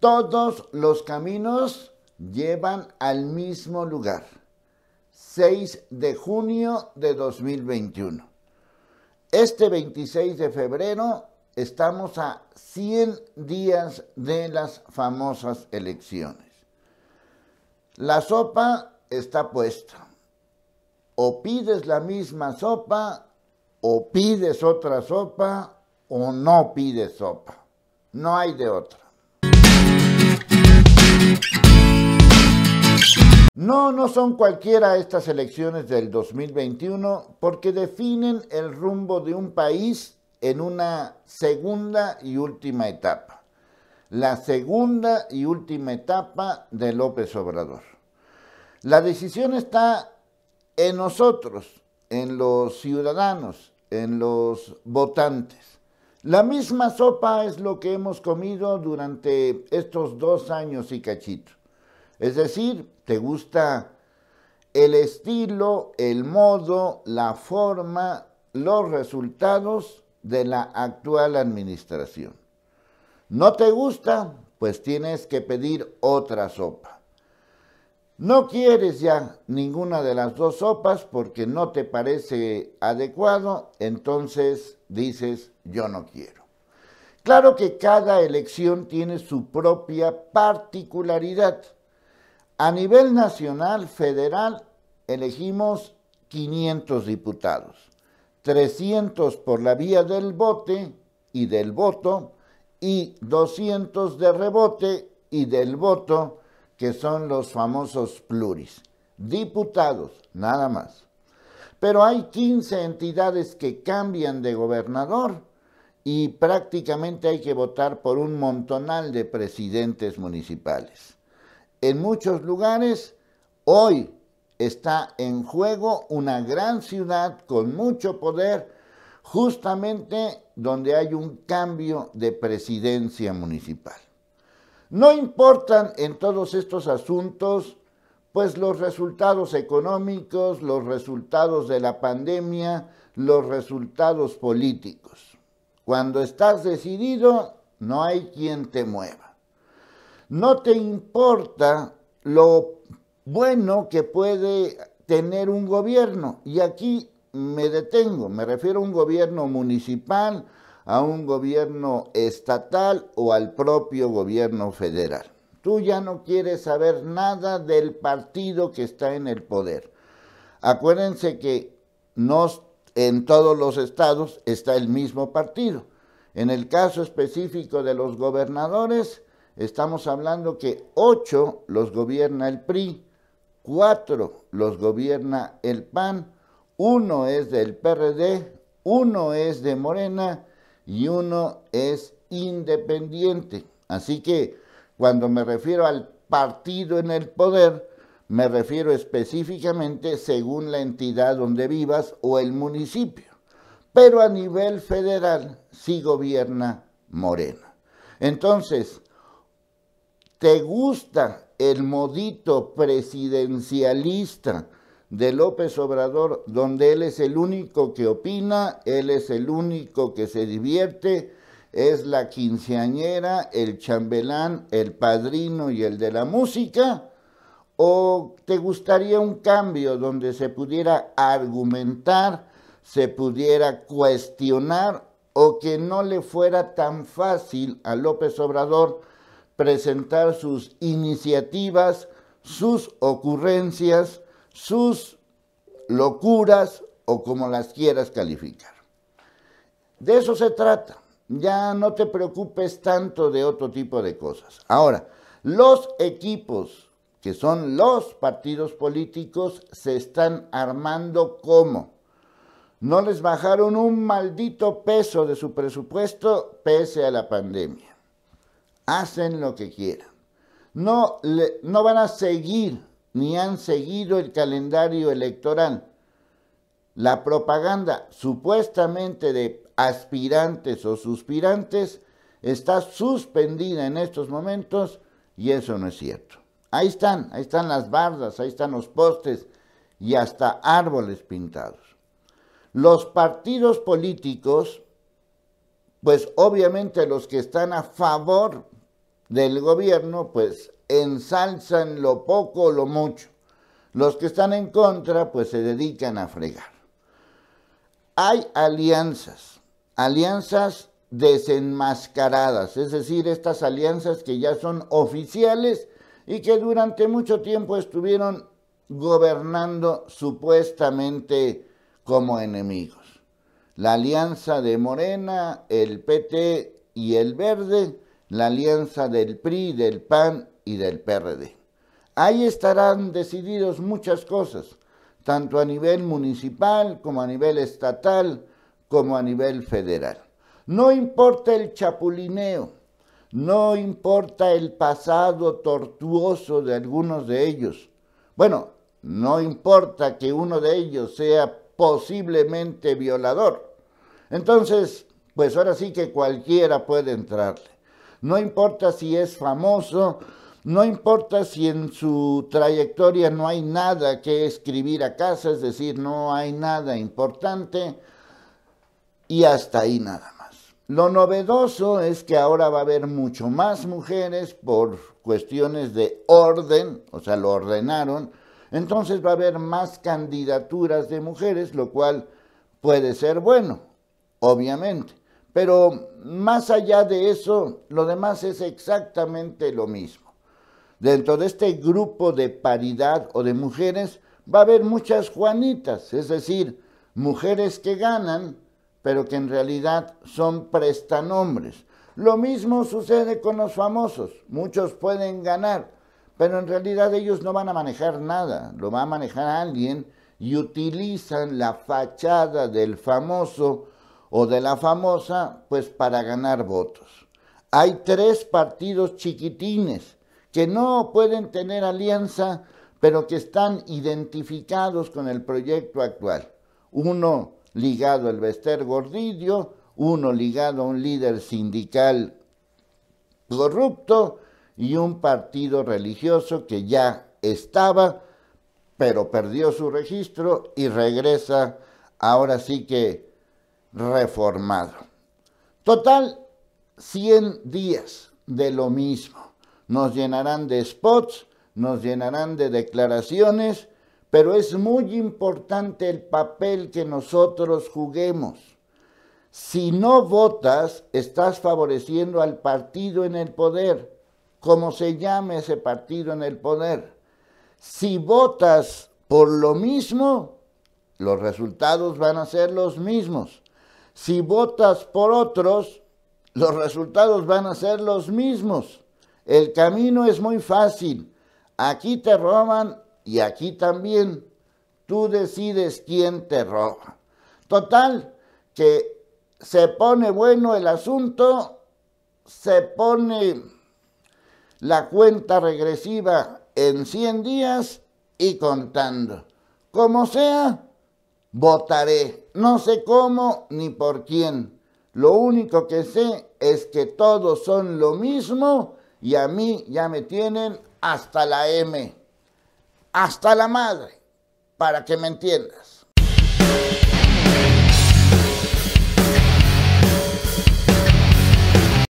Todos los caminos llevan al mismo lugar. 6 de junio de 2021. Este 26 de febrero estamos a 100 días de las famosas elecciones. La sopa está puesta. O pides la misma sopa, o pides otra sopa, o no pides sopa. No hay de otra. No, no son cualquiera estas elecciones del 2021 porque definen el rumbo de un país en una segunda y última etapa. La segunda y última etapa de López Obrador. La decisión está en nosotros, en los ciudadanos, en los votantes. La misma sopa es lo que hemos comido durante estos dos años y cachito. Es decir, ¿Te gusta el estilo, el modo, la forma, los resultados de la actual administración? ¿No te gusta? Pues tienes que pedir otra sopa. No quieres ya ninguna de las dos sopas porque no te parece adecuado, entonces dices yo no quiero. Claro que cada elección tiene su propia particularidad. A nivel nacional, federal, elegimos 500 diputados, 300 por la vía del bote y del voto y 200 de rebote y del voto, que son los famosos pluris. Diputados, nada más. Pero hay 15 entidades que cambian de gobernador y prácticamente hay que votar por un montonal de presidentes municipales en muchos lugares, hoy está en juego una gran ciudad con mucho poder, justamente donde hay un cambio de presidencia municipal. No importan en todos estos asuntos, pues los resultados económicos, los resultados de la pandemia, los resultados políticos. Cuando estás decidido, no hay quien te mueva. No te importa lo bueno que puede tener un gobierno. Y aquí me detengo, me refiero a un gobierno municipal, a un gobierno estatal o al propio gobierno federal. Tú ya no quieres saber nada del partido que está en el poder. Acuérdense que en todos los estados está el mismo partido. En el caso específico de los gobernadores, Estamos hablando que ocho los gobierna el PRI, cuatro los gobierna el PAN, uno es del PRD, uno es de Morena y uno es independiente. Así que cuando me refiero al partido en el poder, me refiero específicamente según la entidad donde vivas o el municipio. Pero a nivel federal sí gobierna Morena. Entonces, ¿Te gusta el modito presidencialista de López Obrador, donde él es el único que opina, él es el único que se divierte, es la quinceañera, el chambelán, el padrino y el de la música? ¿O te gustaría un cambio donde se pudiera argumentar, se pudiera cuestionar o que no le fuera tan fácil a López Obrador? presentar sus iniciativas, sus ocurrencias, sus locuras o como las quieras calificar. De eso se trata. Ya no te preocupes tanto de otro tipo de cosas. Ahora, los equipos, que son los partidos políticos, se están armando como. No les bajaron un maldito peso de su presupuesto pese a la pandemia hacen lo que quieran. No, no van a seguir ni han seguido el calendario electoral. La propaganda supuestamente de aspirantes o suspirantes está suspendida en estos momentos y eso no es cierto. Ahí están, ahí están las bardas, ahí están los postes y hasta árboles pintados. Los partidos políticos, pues obviamente los que están a favor del gobierno, pues ensalzan lo poco o lo mucho. Los que están en contra, pues se dedican a fregar. Hay alianzas, alianzas desenmascaradas, es decir, estas alianzas que ya son oficiales y que durante mucho tiempo estuvieron gobernando supuestamente como enemigos. La alianza de Morena, el PT y el Verde la alianza del PRI, del PAN y del PRD. Ahí estarán decididos muchas cosas, tanto a nivel municipal como a nivel estatal, como a nivel federal. No importa el chapulineo, no importa el pasado tortuoso de algunos de ellos. Bueno, no importa que uno de ellos sea posiblemente violador. Entonces, pues ahora sí que cualquiera puede entrarle no importa si es famoso, no importa si en su trayectoria no hay nada que escribir a casa, es decir, no hay nada importante y hasta ahí nada más. Lo novedoso es que ahora va a haber mucho más mujeres por cuestiones de orden, o sea, lo ordenaron, entonces va a haber más candidaturas de mujeres, lo cual puede ser bueno, obviamente. Pero más allá de eso, lo demás es exactamente lo mismo. Dentro de este grupo de paridad o de mujeres va a haber muchas Juanitas, es decir, mujeres que ganan, pero que en realidad son prestanombres. Lo mismo sucede con los famosos. Muchos pueden ganar, pero en realidad ellos no van a manejar nada. Lo va a manejar alguien y utilizan la fachada del famoso o de la famosa, pues para ganar votos. Hay tres partidos chiquitines que no pueden tener alianza, pero que están identificados con el proyecto actual. Uno ligado al Vester Gordillo, uno ligado a un líder sindical corrupto y un partido religioso que ya estaba, pero perdió su registro y regresa ahora sí que reformado. Total, 100 días de lo mismo. Nos llenarán de spots, nos llenarán de declaraciones, pero es muy importante el papel que nosotros juguemos. Si no votas, estás favoreciendo al partido en el poder, como se llame ese partido en el poder. Si votas por lo mismo, los resultados van a ser los mismos si votas por otros, los resultados van a ser los mismos. El camino es muy fácil. Aquí te roban y aquí también. Tú decides quién te roba. Total, que se pone bueno el asunto, se pone la cuenta regresiva en 100 días y contando. Como sea, Votaré, no sé cómo ni por quién. Lo único que sé es que todos son lo mismo y a mí ya me tienen hasta la M, hasta la madre, para que me entiendas.